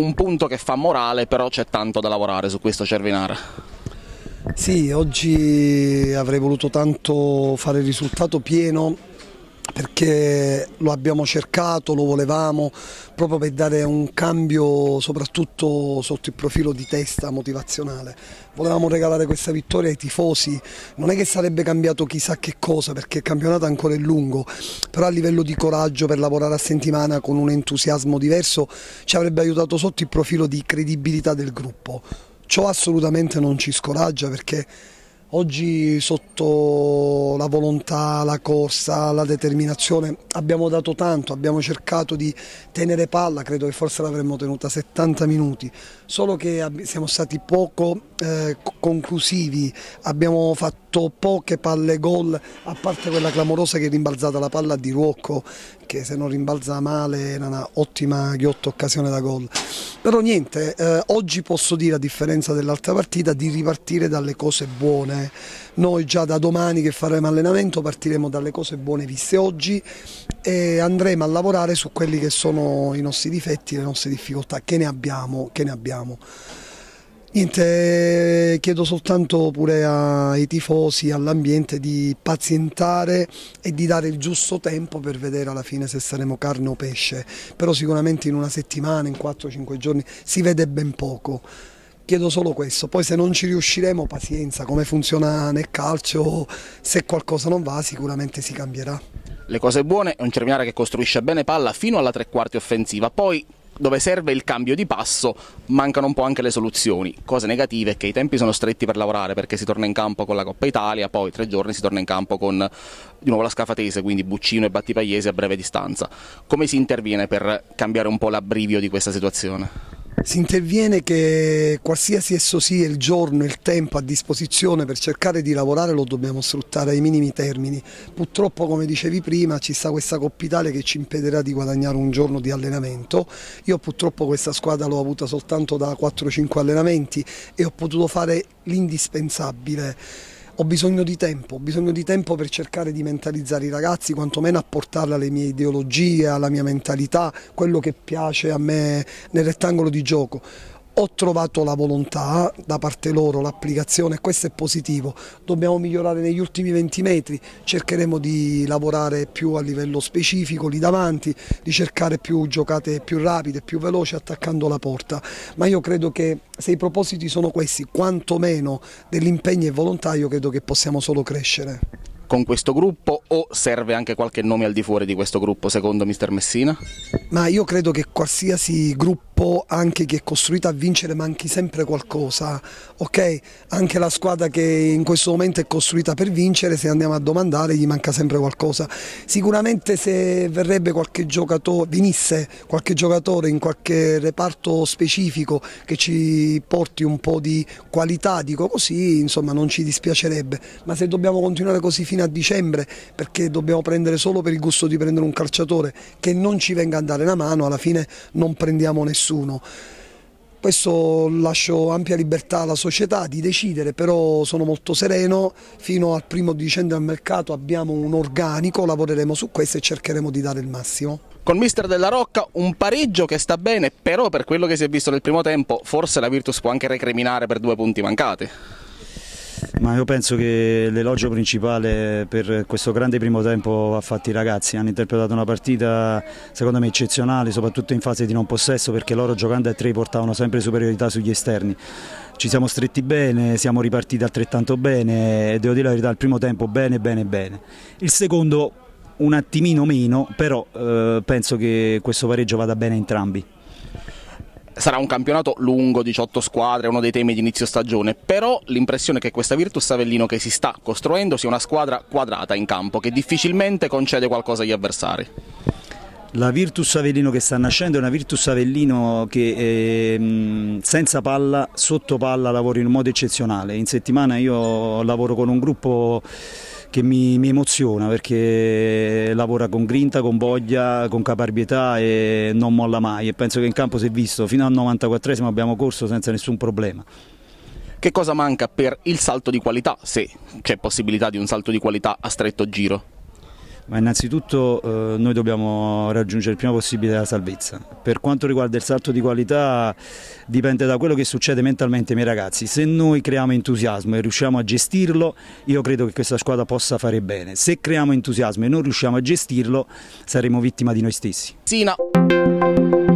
un punto che fa morale, però c'è tanto da lavorare su questo Cervinara. Sì, oggi avrei voluto tanto fare il risultato pieno perché lo abbiamo cercato, lo volevamo proprio per dare un cambio soprattutto sotto il profilo di testa motivazionale. Volevamo regalare questa vittoria ai tifosi, non è che sarebbe cambiato chissà che cosa perché il campionato ancora è lungo, però a livello di coraggio per lavorare a settimana con un entusiasmo diverso ci avrebbe aiutato sotto il profilo di credibilità del gruppo. Ciò assolutamente non ci scoraggia perché Oggi sotto la volontà, la corsa, la determinazione abbiamo dato tanto, abbiamo cercato di tenere palla, credo che forse l'avremmo tenuta 70 minuti, solo che siamo stati poco eh, conclusivi, abbiamo fatto fatto poche palle gol, a parte quella clamorosa che è rimbalzata la palla di Ruocco, che se non rimbalza male era una ottima ghiotta occasione da gol. Però niente, eh, oggi posso dire, a differenza dell'altra partita, di ripartire dalle cose buone. Noi già da domani che faremo allenamento partiremo dalle cose buone viste oggi e andremo a lavorare su quelli che sono i nostri difetti, le nostre difficoltà, che ne abbiamo, che ne abbiamo. Niente, chiedo soltanto pure ai tifosi, all'ambiente di pazientare e di dare il giusto tempo per vedere alla fine se saremo carne o pesce, però sicuramente in una settimana, in 4-5 giorni si vede ben poco. Chiedo solo questo, poi se non ci riusciremo pazienza, come funziona nel calcio, se qualcosa non va sicuramente si cambierà. Le cose buone è un Cervinara che costruisce bene palla fino alla tre quarti offensiva, poi dove serve il cambio di passo mancano un po' anche le soluzioni. Cose negative è che i tempi sono stretti per lavorare perché si torna in campo con la Coppa Italia, poi tre giorni si torna in campo con di nuovo la Scafatese, quindi Buccino e Battipagliese a breve distanza. Come si interviene per cambiare un po' l'abbrivio di questa situazione? Si interviene che qualsiasi esso sia il giorno, il tempo a disposizione per cercare di lavorare lo dobbiamo sfruttare ai minimi termini. Purtroppo come dicevi prima ci sta questa coppitale che ci impedirà di guadagnare un giorno di allenamento. Io purtroppo questa squadra l'ho avuta soltanto da 4-5 allenamenti e ho potuto fare l'indispensabile ho bisogno di tempo, ho bisogno di tempo per cercare di mentalizzare i ragazzi, quantomeno a portarla alle mie ideologie, alla mia mentalità, quello che piace a me nel rettangolo di gioco ho trovato la volontà da parte loro, l'applicazione, questo è positivo, dobbiamo migliorare negli ultimi 20 metri, cercheremo di lavorare più a livello specifico lì davanti, di cercare più giocate più rapide, più veloci attaccando la porta, ma io credo che se i propositi sono questi, quantomeno dell'impegno e volontà, io credo che possiamo solo crescere con questo gruppo o serve anche qualche nome al di fuori di questo gruppo secondo mister Messina? Ma io credo che qualsiasi gruppo po' anche chi è costruita a vincere manchi sempre qualcosa, ok? Anche la squadra che in questo momento è costruita per vincere, se andiamo a domandare gli manca sempre qualcosa. Sicuramente se verrebbe qualche giocatore, venisse qualche giocatore in qualche reparto specifico che ci porti un po' di qualità, dico così, insomma non ci dispiacerebbe, ma se dobbiamo continuare così fino a dicembre perché dobbiamo prendere solo per il gusto di prendere un calciatore che non ci venga a dare una mano, alla fine non prendiamo nessuno nessuno. Questo lascio ampia libertà alla società di decidere, però sono molto sereno, fino al primo dicembre al mercato abbiamo un organico, lavoreremo su questo e cercheremo di dare il massimo. Con mister della Rocca un pareggio che sta bene, però per quello che si è visto nel primo tempo forse la Virtus può anche recriminare per due punti mancati. Ma io penso che l'elogio principale per questo grande primo tempo va fatto i ragazzi, hanno interpretato una partita secondo me eccezionale, soprattutto in fase di non possesso perché loro giocando a tre portavano sempre superiorità sugli esterni ci siamo stretti bene, siamo ripartiti altrettanto bene e devo dire la verità, il primo tempo bene, bene, bene. Il secondo un attimino meno, però eh, penso che questo pareggio vada bene a entrambi sarà un campionato lungo, 18 squadre, uno dei temi di inizio stagione, però l'impressione è che questa Virtus Avellino che si sta costruendo sia una squadra quadrata in campo, che difficilmente concede qualcosa agli avversari. La Virtus Avellino che sta nascendo è una Virtus Avellino che eh, senza palla, sotto palla, lavora in un modo eccezionale. In settimana io lavoro con un gruppo che mi, mi emoziona perché lavora con grinta, con voglia, con caparbietà e non molla mai e penso che in campo si è visto, fino al 94 abbiamo corso senza nessun problema. Che cosa manca per il salto di qualità, se c'è possibilità di un salto di qualità a stretto giro? Ma innanzitutto eh, noi dobbiamo raggiungere il prima possibile la salvezza. Per quanto riguarda il salto di qualità dipende da quello che succede mentalmente ai miei ragazzi. Se noi creiamo entusiasmo e riusciamo a gestirlo, io credo che questa squadra possa fare bene. Se creiamo entusiasmo e non riusciamo a gestirlo, saremo vittima di noi stessi. Sì, no.